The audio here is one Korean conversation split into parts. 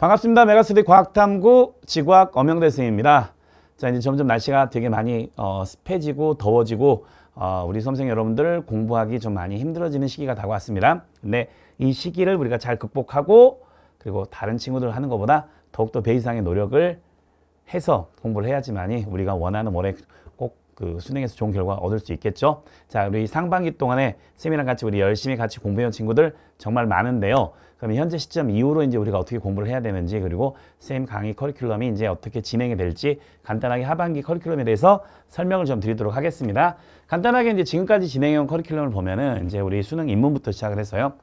반갑습니다. 메가스리 과학탐구 지구학 엄영대 선생입니다. 자 이제 점점 날씨가 되게 많이 어, 습해지고 더워지고 어, 우리 선생 여러분들 공부하기 좀 많이 힘들어지는 시기가 다가왔습니다. 근데 이 시기를 우리가 잘 극복하고 그리고 다른 친구들 하는 것보다 더욱더 배 이상의 노력을 해서 공부를 해야지만이 우리가 원하는 월에 꼭그 수능에서 좋은 결과 얻을 수 있겠죠. 자, 우리 상반기 동안에 쌤이랑 같이 우리 열심히 같이 공부해온 친구들 정말 많은데요. 그럼 현재 시점 이후로 이제 우리가 어떻게 공부를 해야 되는지 그리고 쌤 강의 커리큘럼이 이제 어떻게 진행이 될지 간단하게 하반기 커리큘럼에 대해서 설명을 좀 드리도록 하겠습니다. 간단하게 이제 지금까지 진행해온 커리큘럼을 보면은 이제 우리 수능 입문부터 시작을 해서요.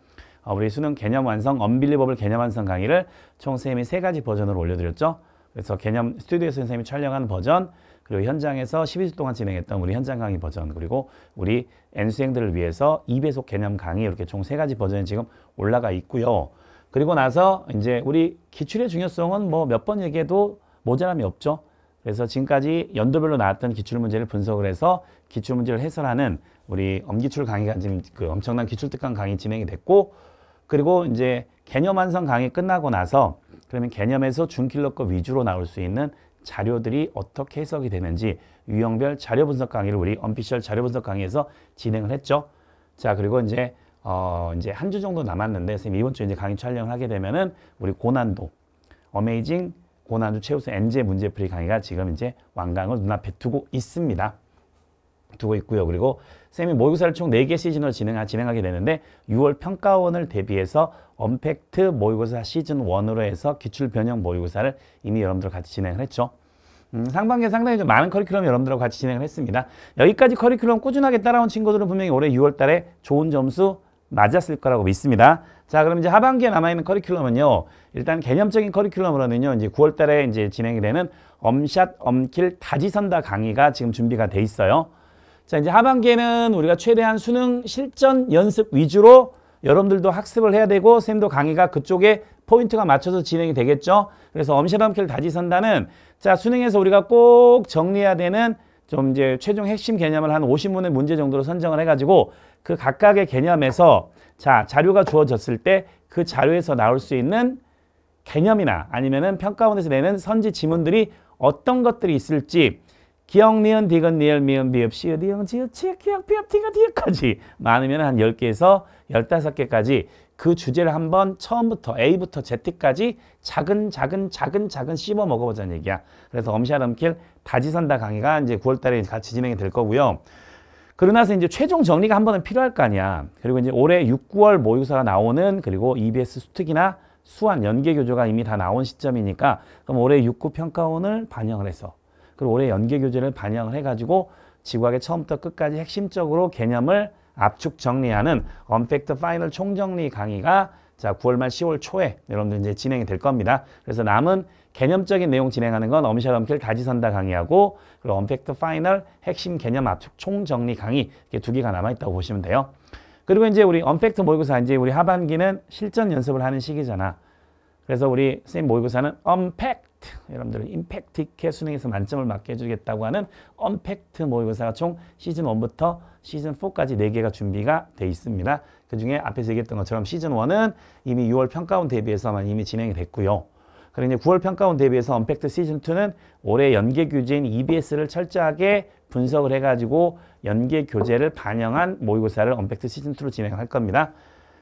어, 우리 수능 개념 완성, 언빌리버블 개념 완성 강의를 총 쌤이 세 가지 버전으로 올려드렸죠. 그래서 개념 스튜디오 선생님이 촬영한 버전, 그리고 현장에서 12주 동안 진행했던 우리 현장 강의 버전 그리고 우리 N수행들을 위해서 2배속 개념 강의 이렇게 총 세 가지 버전이 지금 올라가 있고요. 그리고 나서 이제 우리 기출의 중요성은 뭐 몇 번 얘기해도 모자람이 없죠. 그래서 지금까지 연도별로 나왔던 기출 문제를 분석을 해서 기출 문제를 해설하는 우리 엄기출 강의가 지금 그 엄청난 기출 특강 강의 진행이 됐고 그리고 이제 개념 완성 강의 끝나고 나서 그러면 개념에서 중킬러급 위주로 나올 수 있는 자료들이 어떻게 해석이 되는지 유형별 자료 분석 강의를 우리 언피셜 자료 분석 강의에서 진행을 했죠. 자 그리고 이제 어, 이제 한 주 정도 남았는데 선생님 이번 주에 이제 강의 촬영을 하게 되면은 우리 고난도 어메이징 고난도 최우수 엔제 문제풀이 강의가 지금 이제 완강을 눈앞에 두고 있습니다. 두고 있고요. 그리고 선생님이 모의고사를 총 네 개 시즌으로 진행, 하 진행하게 되는데 6월 평가원을 대비해서 언팩트 모의고사 시즌 원으로 해서 기출 변형 모의고사를 이미 여러분들 같이 진행을 했죠. 음, 상반기에 상당히 좀 많은 커리큘럼 여러분들하고 같이 진행을 했습니다. 여기까지 커리큘럼 꾸준하게 따라온 친구들은 분명히 올해 6월 달에 좋은 점수 맞았을 거라고 믿습니다. 자, 그럼 이제 하반기에 남아있는 커리큘럼은요. 일단 개념적인 커리큘럼으로는요. 이제 9월 달에 이제 진행이 되는 엄샷, 엄킬, 다지선다 강의가 지금 준비가 돼 있어요. 자, 이제 하반기에는 우리가 최대한 수능 실전 연습 위주로 여러분들도 학습을 해야 되고 쌤도 강의가 그쪽에 포인트가 맞춰서 진행이 되겠죠. 그래서 엄샷, 엄킬, 다지선다는 자, 수능에서 우리가 꼭 정리해야 되는 좀 이제 최종 핵심 개념을 한 50문의 문제 정도로 선정을 해가지고 그 각각의 개념에서 자 자료가 주어졌을 때 그 자료에서 나올 수 있는 개념이나 아니면은 평가원에서 내는 선지 지문들이 어떤 것들이 있을지 기억, 니은, 디귿, 니을, 미음, 비읍, 시읒, 디귿, 지읒, 치읒, 기억, 비읍, 디귿, 디귿까지 많으면 한 열개에서 열다섯 개까지그 주제를 한번 처음부터 A부터 Z까지 작은 작은 작은 작은 씹어 먹어보자는 얘기야. 그래서 엄시아넘길 다지선다 강의가 이제 9월달에 같이 진행이 될 거고요. 그러나서 이제 최종 정리가 한 번은 필요할 거 아니야. 그리고 이제 올해 6, 9월 모의고사가 나오는 그리고 EBS 수특이나 수완 연계 교재가 이미 다 나온 시점이니까 그럼 올해 6, 9 평가원을 반영을 해서 그리고 올해 연계 교재를 반영을 해가지고 지구학의 처음부터 끝까지 핵심적으로 개념을 압축 정리하는 언팩트 파이널 총정리 강의가 자 9월 말 10월 초에 여러분들 이제 진행이 될 겁니다. 그래서 남은 개념적인 내용 진행하는 건 엄샬 엄필 다지선다 강의하고 그리고 언팩트 파이널 핵심 개념 압축 총정리 강의 이렇게 두 개가 남아있다고 보시면 돼요. 그리고 이제 우리 언팩트 모의고사 이제 우리 하반기는 실전 연습을 하는 시기잖아. 그래서 우리 선생님 모의고사는 언팩트 여러분들 임팩트 있게 수능에서 만점을 맞게 해주겠다고 하는 언팩트 모의고사가 총 시즌 1부터 시즌 4까지 4개가 준비가 돼 있습니다. 그중에 앞에서 얘기했던 것처럼 시즌 1은 이미 6월 평가원 대비해서만 이미 진행이 됐고요. 그리고 이제 9월 평가원 대비해서 언팩트 시즌2는 올해 연계 규제인 EBS를 철저하게 분석을 해가지고 연계 교재를 반영한 모의고사를 언팩트 시즌2로 진행할 겁니다.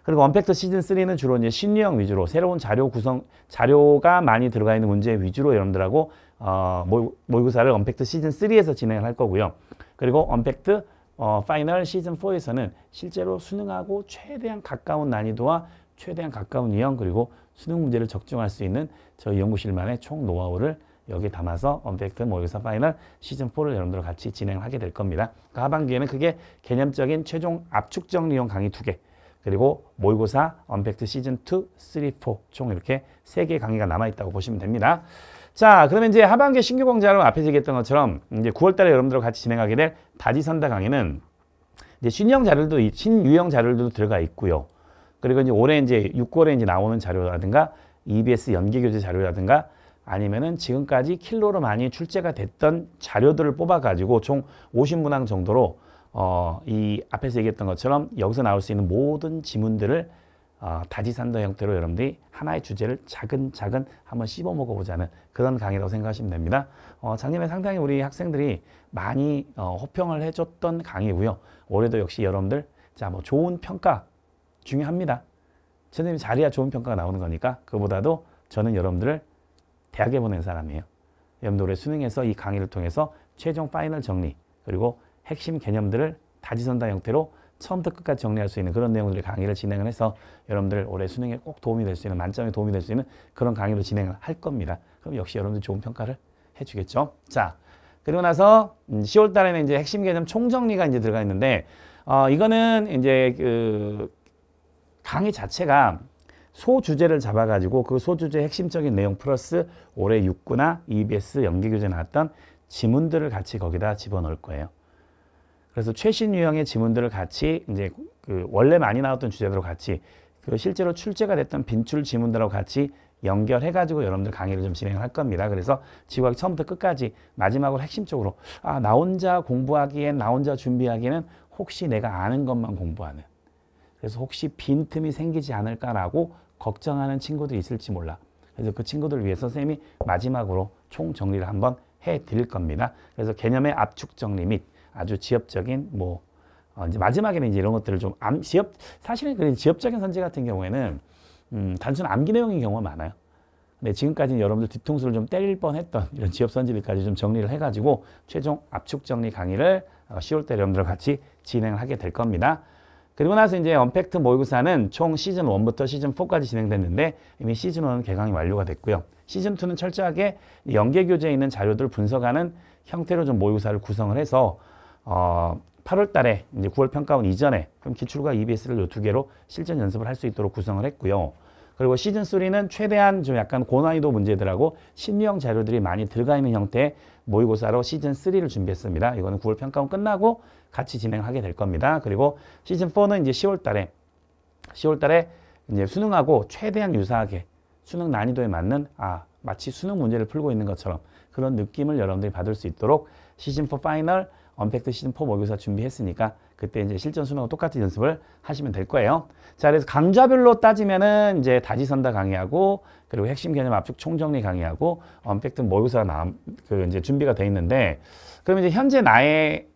그리고 언팩트 시즌3는 주로 이제 신유형 위주로 새로운 자료 구성, 자료가 많이 들어가 있는 문제 위주로 여러분들하고 어, 모의, 고사를 언팩트 시즌3에서 진행을 할 거고요. 그리고 언팩트 어, 파이널 시즌4에서는 실제로 수능하고 최대한 가까운 난이도와 최대한 가까운 유형 그리고 수능 문제를 적중할 수 있는 저희 연구실만의 총 노하우를 여기 담아서 언팩트 모의고사 파이널 시즌4를 여러분들 같이 진행하게 될 겁니다. 그 하반기에는 크게 개념적인 최종 압축 정리용 강의 두 개 그리고 모의고사 언팩트 시즌2, 3, 4 총 이렇게 세개의 강의가 남아있다고 보시면 됩니다. 자 그러면 이제 하반기 신규 공자로 앞에 얘기했던 것처럼 이제 9월달에 여러분들과 같이 진행하게 될 다지선다 강의는 이제 신형 자료도 신유형 자료도 들 들어가 있고요. 그리고 이제 올해 이제 6월에 이제 나오는 자료라든가 EBS 연계 교재 자료라든가 아니면은 지금까지 킬로로 많이 출제가 됐던 자료들을 뽑아가지고 총 50문항 정도로 어, 이 앞에서 얘기했던 것처럼 여기서 나올 수 있는 모든 지문들을 어, 다지산더 형태로 여러분들이 하나의 주제를 작은작은 한번 씹어 먹어보자는 그런 강의라고 생각하시면 됩니다. 어, 작년에 상당히 우리 학생들이 많이 어, 호평을 해줬던 강의고요. 올해도 역시 여러분들 자 뭐 좋은 평가 중요합니다. 선생님이 잘해야 좋은 평가가 나오는 거니까 그보다도 저는 여러분들을 대학에 보낸 사람이에요. 여러분들 올해 수능에서 이 강의를 통해서 최종 파이널 정리 그리고 핵심 개념들을 다지선다 형태로 처음부터 끝까지 정리할 수 있는 그런 내용들의 강의를 진행을 해서 여러분들 올해 수능에 꼭 도움이 될 수 있는 만점에 도움이 될 수 있는 그런 강의로 진행을 할 겁니다. 그럼 역시 여러분들 좋은 평가를 해주겠죠. 자, 그리고 나서 10월 음, 달에는 이제 핵심 개념 총정리가 이제 들어가 있는데 어, 이거는 이제 그 강의 자체가 소주제를 잡아가지고 그 소주제 핵심적인 내용 플러스 올해 육구나 EBS 연기교재 나왔던 지문들을 같이 거기다 집어넣을 거예요. 그래서 최신 유형의 지문들을 같이 이제 그 원래 많이 나왔던 주제들로 같이 그 실제로 출제가 됐던 빈출 지문들하고 같이 연결해가지고 여러분들 강의를 좀 진행할 겁니다. 그래서 지구학기 처음부터 끝까지 마지막으로 핵심적으로 아, 나 혼자 공부하기엔 나 혼자 준비하기에는 혹시 내가 아는 것만 공부하는 그래서 혹시 빈틈이 생기지 않을까라고 걱정하는 친구도 있을지 몰라. 그래서 그 친구들 을 위해서 쌤이 마지막으로 총 정리를 한번 해 드릴 겁니다. 그래서 개념의 압축 정리 및 아주 지엽적인 뭐어 이제 마지막에는 이제 이런 것들을 좀 암, 지엽 사실은 그 지엽적인 선지 같은 경우에는 음, 단순 암기 내용인 경우가 많아요. 근데 지금까지는 여러분들 뒤통수를 좀 때릴 뻔했던 이런 지엽 선지들까지 좀 정리를 해가지고 최종 압축 정리 강의를 10월 어, 때 여러분들 같이 진행을 하게 될 겁니다. 그리고 나서 이제 언팩트 모의고사는 총 시즌 1부터 시즌 4까지 진행됐는데 이미 시즌 1은 개강이 완료가 됐고요. 시즌 2는 철저하게 연계 교재에 있는 자료들 을 분석하는 형태로 좀 모의고사를 구성을 해서 어 8월 달에 이제 9월 평가원 이전에 그럼 기출과 EBS를 요 두 개로 실전 연습을 할 수 있도록 구성을 했고요. 그리고 시즌 3는 최대한 좀 약간 고난이도 문제들하고 심리형 자료들이 많이 들어가 있는 형태의 모의고사로 시즌 3를 준비했습니다. 이거는 9월 평가원 끝나고 같이 진행하게 될 겁니다. 그리고 시즌 4는 이제 10월 달에 10월 달에 이제 수능하고 최대한 유사하게 수능 난이도에 맞는 아 마치 수능 문제를 풀고 있는 것처럼 그런 느낌을 여러분들이 받을 수 있도록 시즌4 파이널, 언팩트 시즌4 모교사 준비했으니까 그때 이제 실전 수능과 똑같은 연습을 하시면 될 거예요. 자, 그래서 강좌별로 따지면은 이제 다지선다 강의하고 그리고 핵심 개념 압축 총정리 강의하고 언팩트 모교사 남, 그 이제 준비가 돼 있는데 그럼 이제 현재 나의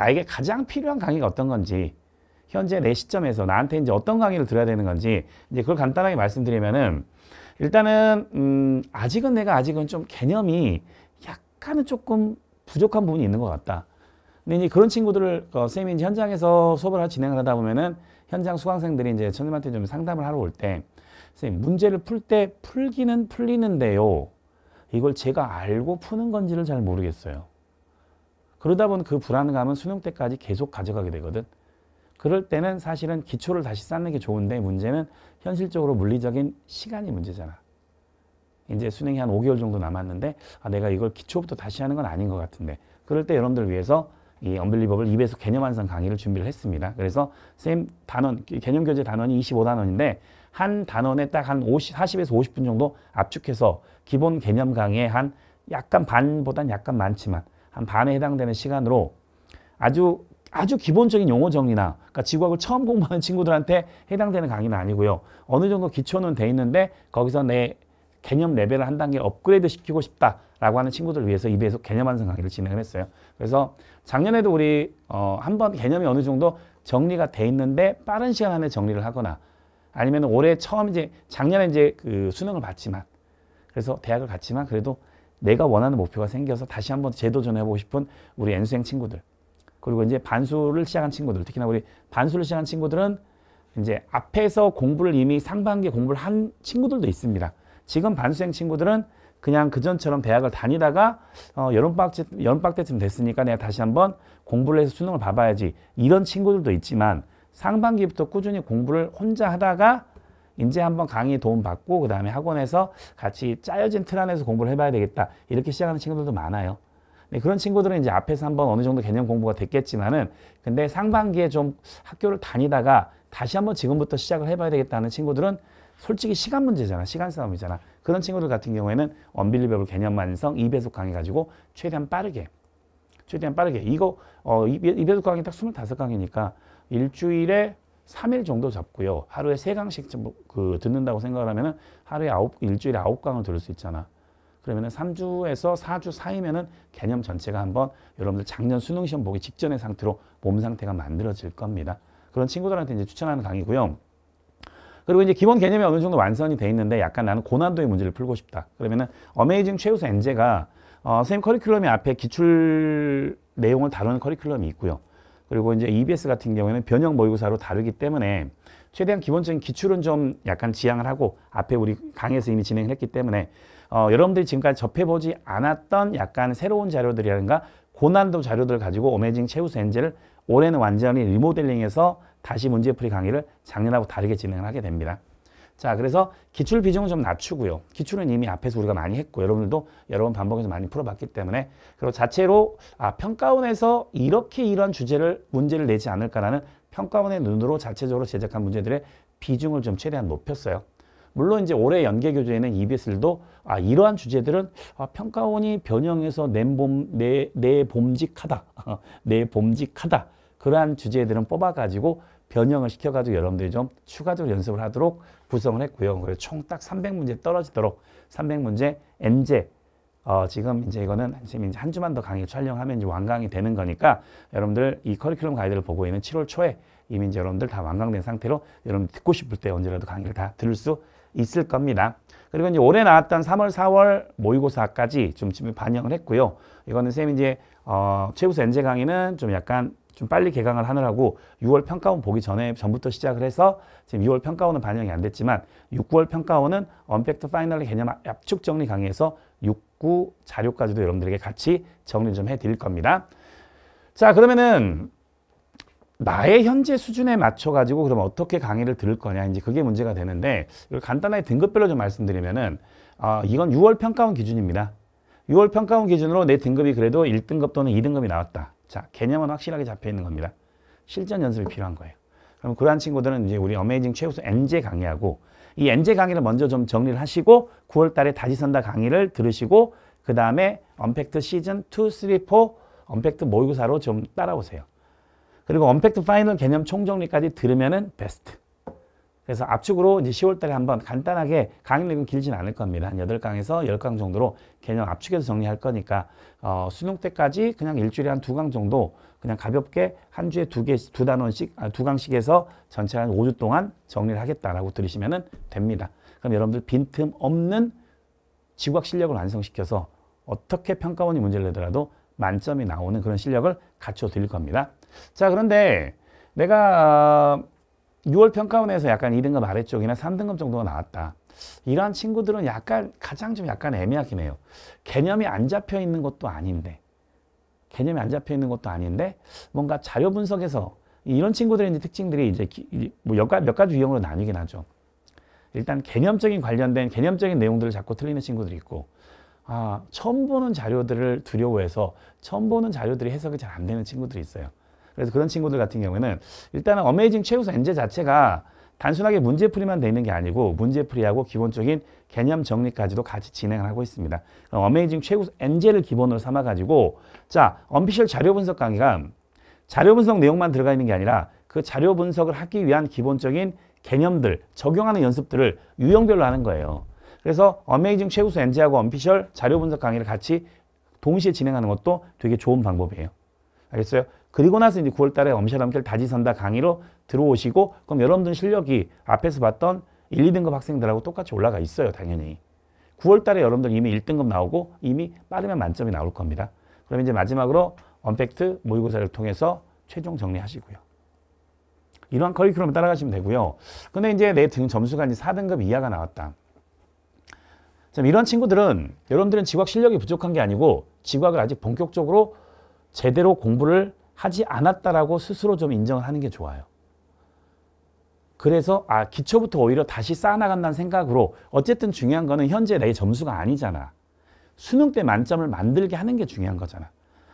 나에게 가장 필요한 강의가 어떤 건지 현재 내 시점에서 나한테 이제 어떤 강의를 들어야 되는 건지 이제 그걸 간단하게 말씀드리면은 일단은 음 아직은 내가 아직은 좀 개념이 약간은 조금 부족한 부분이 있는 것 같다. 근데 이제 그런 친구들을 어, 선생님이 이제 현장에서 수업을 진행을 하다 보면은 현장 수강생들이 이제 선생님한테 좀 상담을 하러 올 때 선생님 문제를 풀 때 풀기는 풀리는데요. 이걸 제가 알고 푸는 건지를 잘 모르겠어요. 그러다 보면 그 불안감은 수능 때까지 계속 가져가게 되거든. 그럴 때는 사실은 기초를 다시 쌓는 게 좋은데 문제는 현실적으로 물리적인 시간이 문제잖아. 이제 수능이 한 5개월 정도 남았는데 아, 내가 이걸 기초부터 다시 하는 건 아닌 것 같은데 그럴 때 여러분들 위해서 이 언빌리버블 입에서 개념 완성 강의를 준비를 했습니다. 그래서 쌤 단원, 개념 교재 단원이 25단원인데 한 단원에 딱한 50, 40에서 50분 정도 압축해서 기본 개념 강의에 한 약간 반보단 약간 많지만 한 반에 해당되는 시간으로 아주 아주 기본적인 용어 정리나 그러니까 지구학을 처음 공부하는 친구들한테 해당되는 강의는 아니고요. 어느 정도 기초는 돼 있는데 거기서 내 개념 레벨을 한 단계 업그레이드 시키고 싶다라고 하는 친구들을 위해서 입에서 개념 완성 강의를 진행을 했어요. 그래서 작년에도 우리 어, 한 번 개념이 어느 정도 정리가 돼 있는데 빠른 시간 안에 정리를 하거나 아니면 올해 처음 이제 작년에 이제 그 수능을 봤지만 그래서 대학을 갔지만 그래도 내가 원하는 목표가 생겨서 다시 한번 재도전해보고 싶은 우리 연수생 친구들 그리고 이제 반수를 시작한 친구들 특히나 우리 반수를 시작한 친구들은 이제 앞에서 공부를 이미 상반기 공부를 한 친구들도 있습니다. 지금 반수생 친구들은 그냥 그전처럼 대학을 다니다가 어, 여름방학, 여름방학 때쯤 됐으니까 내가 다시 한번 공부를 해서 수능을 봐봐야지 이런 친구들도 있지만 상반기부터 꾸준히 공부를 혼자 하다가 이제 한번 강의 도움 받고 그 다음에 학원에서 같이 짜여진 틀 안에서 공부를 해봐야 되겠다 이렇게 시작하는 친구들도 많아요. 근 그런 친구들은 이제 앞에서 한번 어느 정도 개념 공부가 됐겠지만은 근데 상반기에 좀 학교를 다니다가 다시 한번 지금부터 시작을 해봐야 되겠다는 친구들은 솔직히 시간 문제잖아 시간 싸움이잖아 그런 친구들 같은 경우에는 언빌리버블 개념 완성 2배속 강의 가지고 최대한 빠르게 최대한 빠르게 이거 어 2배속 강의 딱 25강이니까 일주일에 3일 정도 잡고요. 하루에 3강씩 그 듣는다고 생각을 하면은 하루에 아 일주일에 9강을 들을 수 있잖아. 그러면은 3주에서 4주 사이면은 개념 전체가 한번 여러분들 작년 수능 시험 보기 직전의 상태로 몸 상태가 만들어질 겁니다. 그런 친구들한테 이제 추천하는 강의고요. 그리고 이제 기본 개념이 어느 정도 완성이 돼 있는데 약간 나는 고난도의 문제를 풀고 싶다. 그러면은 어메이징 최우수 엔제가 어, 선생님 커리큘럼이 앞에 기출 내용을 다루는 커리큘럼이 있고요. 그리고 이제 EBS 같은 경우에는 변형 모의고사로 다르기 때문에 최대한 기본적인 기출은 좀 약간 지양을 하고 앞에 우리 강의에서 이미 진행을 했기 때문에 어, 여러분들이 지금까지 접해보지 않았던 약간 새로운 자료들이라든가 고난도 자료들을 가지고 어메이징 최우수 엔젤을 올해는 완전히 리모델링해서 다시 문제풀이 강의를 작년하고 다르게 진행을 하게 됩니다. 자, 그래서 기출 비중은 좀 낮추고요. 기출은 이미 앞에서 우리가 많이 했고 여러분들도 여러 번 반복해서 많이 풀어봤기 때문에 그리고 자체로 아, 평가원에서 이렇게 이런 주제를 문제를 내지 않을까라는 평가원의 눈으로 자체적으로 제작한 문제들의 비중을 좀 최대한 높였어요. 물론 이제 올해 연계교재에는 EBS들도 아, 이러한 주제들은 아, 평가원이 변형해서 내봄, 내, 내봄직하다, 내봄직하다 그러한 주제들은 뽑아가지고 변형을 시켜가지고 여러분들이 좀 추가적으로 연습을 하도록 구성을 했고요. 그래서 총딱 300문제 떨어지도록 300문제 N제 어, 지금 이제 이거는 지금 이제 한 주만 더 강의 촬영하면 이제 완강이 되는 거니까 여러분들 이 커리큘럼 가이드를 보고 있는 7월 초에 이미 이제 여러분들 다 완강된 상태로 여러분 듣고 싶을 때 언제라도 강의를 다 들을 수 있을 겁니다. 그리고 이제 올해 나왔던 3월, 4월 모의고사까지 좀 반영을 했고요. 이거는 쌤이 이제 어, 최우수 엔제 강의는 좀 약간 좀 빨리 개강을 하느라고 6월 평가원 보기 전에 전부터 시작을 해서 지금 6월 평가원은 반영이 안 됐지만 6, 월 평가원은 언팩트 파이널의 개념 압축 정리 강의에서 6, 9 자료까지도 여러분들에게 같이 정리 좀 해드릴 겁니다. 자 그러면은 나의 현재 수준에 맞춰가지고 그럼 어떻게 강의를 들을 거냐 이제 그게 문제가 되는데 이걸 간단하게 등급별로 좀 말씀드리면은 어, 이건 6월 평가원 기준입니다. 6월 평가원 기준으로 내 등급이 그래도 1등급 또는 2등급이 나왔다. 자, 개념은 확실하게 잡혀 있는 겁니다. 실전 연습이 필요한 거예요. 그럼 그러한 친구들은 이제 우리 어메이징 최우수 엔 j 강의하고 이엔 j 강의를 먼저 좀 정리를 하시고 9월 달에 다시 선다 강의를 들으시고 그 다음에 언팩트 시즌 2, 3, 4 언팩트 모의고사로 좀 따라오세요. 그리고 언팩트 파이널 개념 총정리까지 들으면은 베스트. 그래서 압축으로 이제 10월 달에 한번 간단하게 강의력은 길진 않을 겁니다. 한 8강에서 10강 정도로 개념 압축해서 정리할 거니까 어, 수능 때까지 그냥 일주일에 한 두 강 정도 그냥 가볍게 한 주에 두 개, 두 단원씩, 아, 두 강씩에서 전체 한 5주 동안 정리를 하겠다라고 들으시면 됩니다. 그럼 여러분들 빈틈 없는 지구학 실력을 완성시켜서 어떻게 평가원이 문제를 내더라도 만점이 나오는 그런 실력을 갖춰 드릴 겁니다. 자, 그런데 내가 6월 평가원에서 약간 2등급 아래쪽이나 3등급 정도가 나왔다. 이러한 친구들은 약간 가장 좀 약간 애매하긴 해요. 개념이 안 잡혀 있는 것도 아닌데 개념이 안 잡혀 있는 것도 아닌데 뭔가 자료 분석에서 이런 친구들의 이제 특징들이 이제 뭐몇 가지, 몇 가지 유형으로 나뉘긴 하죠. 일단 개념적인 관련된 개념적인 내용들을 자꾸 틀리는 친구들이 있고 아 처음 보는 자료들을 두려워해서 처음 보는 자료들이 해석이 잘 안 되는 친구들이 있어요. 그래서 그런 친구들 같은 경우에는 일단은 어메이징 최우수 엔제 자체가 단순하게 문제풀이만 돼 있는 게 아니고 문제풀이하고 기본적인 개념 정리까지도 같이 진행을 하고 있습니다. 어메이징 최우수 엔젤을 기본으로 삼아가지고 자 언피셜 자료 분석 강의가 자료 분석 내용만 들어가 있는 게 아니라 그 자료 분석을 하기 위한 기본적인 개념들 적용하는 연습들을 유형별로 하는 거예요. 그래서 어메이징 최우수 엔젤하고 언피셜 자료 분석 강의를 같이 동시에 진행하는 것도 되게 좋은 방법이에요. 알겠어요? 그리고 나서 이제 9월 달에 엄실엄결 다지선다 강의로 들어오시고 그럼 여러분들 실력이 앞에서 봤던 1, 2등급 학생들하고 똑같이 올라가 있어요. 당연히. 9월 달에 여러분들 이미 1등급 나오고 이미 빠르면 만점이 나올 겁니다. 그럼 이제 마지막으로 언팩트 모의고사를 통해서 최종 정리하시고요. 이러한 커리큘럼 을 따라가시면 되고요. 근데 이제 내 등 점수가 이제 4등급 이하가 나왔다. 참 이런 친구들은 여러분들은 지각 실력이 부족한 게 아니고 지각을 아직 본격적으로 제대로 공부를 하지 않았다라고 스스로 좀 인정을 하는 게 좋아요. 그래서 아 기초부터 오히려 다시 쌓아나간다는 생각으로 어쨌든 중요한 거는 현재 내 점수가 아니잖아. 수능 때 만점을 만들게 하는 게 중요한 거잖아.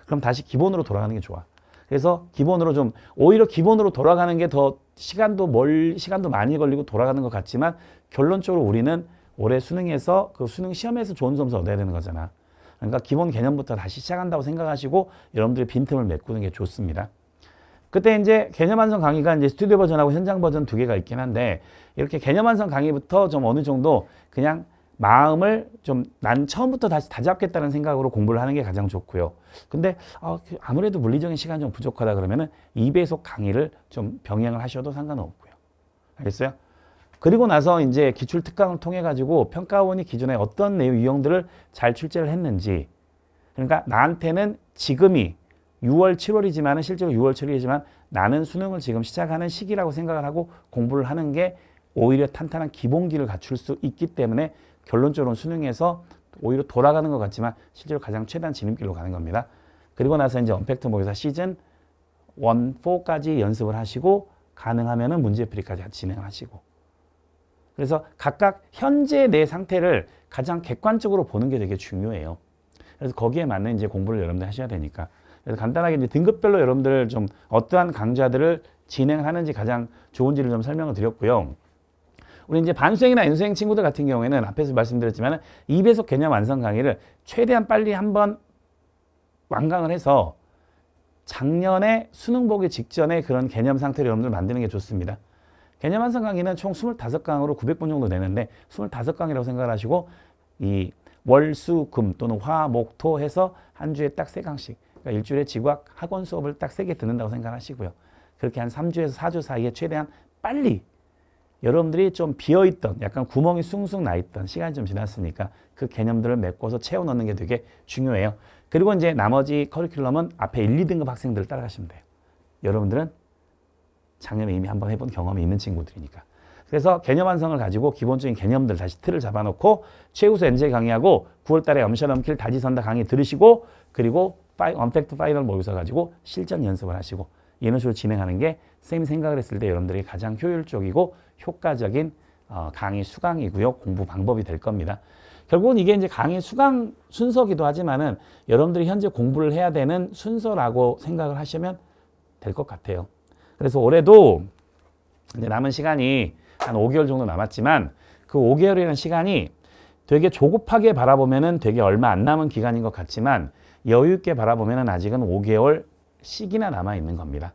그럼 다시 기본으로 돌아가는 게 좋아. 그래서 기본으로 좀 오히려 기본으로 돌아가는 게 더 시간도 멀 시간도 많이 걸리고 돌아가는 것 같지만 결론적으로 우리는 올해 수능에서 그 수능 시험에서 좋은 점수 얻어야 되는 거잖아. 그러니까 기본 개념부터 다시 시작한다고 생각하시고 여러분들이 빈틈을 메꾸는 게 좋습니다. 그때 이제 개념 완성 강의가 이제 스튜디오 버전하고 현장 버전 두 개가 있긴 한데 이렇게 개념 완성 강의부터 좀 어느 정도 그냥 마음을 좀 난 처음부터 다시 다잡겠다는 생각으로 공부를 하는 게 가장 좋고요. 근데 아, 아무래도 물리적인 시간이 좀 부족하다 그러면은 2배속 강의를 좀 병행을 하셔도 상관없고요. 알겠어요? 그리고 나서 이제 기출 특강을 통해 가지고 평가원이 기존에 어떤 내용 유형들을 잘 출제를 했는지 그러니까 나한테는 지금이 6월 7월이지만 실제로 6월 7월이지만 나는 수능을 지금 시작하는 시기라고 생각을 하고 공부를 하는 게 오히려 탄탄한 기본기를 갖출 수 있기 때문에 결론적으로 수능에서 오히려 돌아가는 것 같지만 실제로 가장 최단 진입길로 가는 겁니다. 그리고 나서 이제 언팩트 모의사 시즌 1, 4까지 연습을 하시고 가능하면 문제풀이까지 진행하시고 그래서 각각 현재 내 상태를 가장 객관적으로 보는 게 되게 중요해요. 그래서 거기에 맞는 이제 공부를 여러분들 하셔야 되니까. 그래서 간단하게 이제 등급별로 여러분들 좀 어떠한 강좌들을 진행하는지 가장 좋은지를 좀 설명을 드렸고요. 우리 이제 반수행이나 인수행 친구들 같은 경우에는 앞에서 말씀드렸지만 2배속 개념 완성 강의를 최대한 빨리 한번 완강을 해서 작년에 수능 보기 직전에 그런 개념 상태를 여러분들 만드는 게 좋습니다. 개념 완성 강의는 총 25강으로 900분 정도 되는데 25강이라고 생각하시고 이 월수금 또는 화목토 해서 한 주에 딱 세 강씩 그러니까 일주일에 지구학 학원 수업을 딱 세 개 듣는다고 생각하시고요. 그렇게 한 3주에서 4주 사이에 최대한 빨리 여러분들이 좀 비어있던 약간 구멍이 숭숭 나있던 시간이 좀 지났으니까 그 개념들을 메꿔서 채워넣는 게 되게 중요해요. 그리고 이제 나머지 커리큘럼은 앞에 1, 2등급 학생들을 따라가시면 돼요. 여러분들은 작년에 이미 한 번 해본 경험이 있는 친구들이니까. 그래서 개념 완성을 가지고 기본적인 개념들 다시 틀을 잡아놓고 최우수 엔젤 강의하고 9월달에 염셔넘길 다지선다 강의 들으시고 그리고 파이, 언팩트 파이널 모의고사 가지고 실전 연습을 하시고 이런 식으로 진행하는 게선생님이 생각을 했을 때 여러분들이 가장 효율적이고 효과적인 어, 강의 수강이고요. 공부 방법이 될 겁니다. 결국은 이게 이제 강의 수강 순서기도 하지만은 여러분들이 현재 공부를 해야 되는 순서라고 생각을 하시면 될 것 같아요. 그래서 올해도 이제 남은 시간이 한 5개월 정도 남았지만 그 5개월이라는 시간이 되게 조급하게 바라보면은 되게 얼마 안 남은 기간인 것 같지만 여유 있게 바라보면은 아직은 5개월 시기나 남아 있는 겁니다.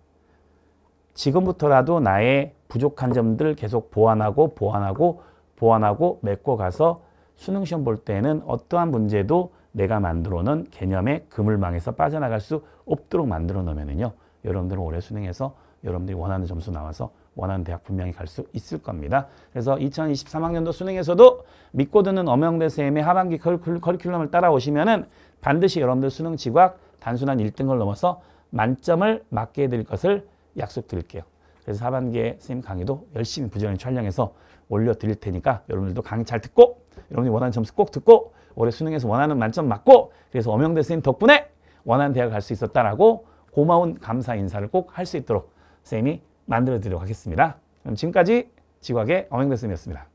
지금부터라도 나의 부족한 점들 계속 보완하고 보완하고 보완하고 메꿔가서 수능 시험 볼 때는 어떠한 문제도 내가 만들어 놓은 개념의 그물망에서 빠져나갈 수 없도록 만들어 놓으면요. 여러분들은 올해 수능에서 여러분들이 원하는 점수 나와서 원하는 대학 분명히 갈 수 있을 겁니다. 그래서 2023학년도 수능에서도 믿고 듣는 엄영대 쌤의 하반기 커리큘럼을 따라오시면 은 반드시 여러분들 수능 지각 단순한 1등을 넘어서 만점을 맞게 해드릴 것을 약속드릴게요. 그래서 하반기에 선생님 강의도 열심히 부지런히 촬영해서 올려드릴 테니까 여러분들도 강의 잘 듣고 여러분이 원하는 점수 꼭 듣고 올해 수능에서 원하는 만점 맞고 그래서 엄영대 선생님 덕분에 원하는 대학 을갈 수 있었다라고 고마운 감사 인사를 꼭 할 수 있도록 선생님이 만들어 드리도록 하겠습니다. 그럼 지금까지 지구학의 어행대쌤이었습니다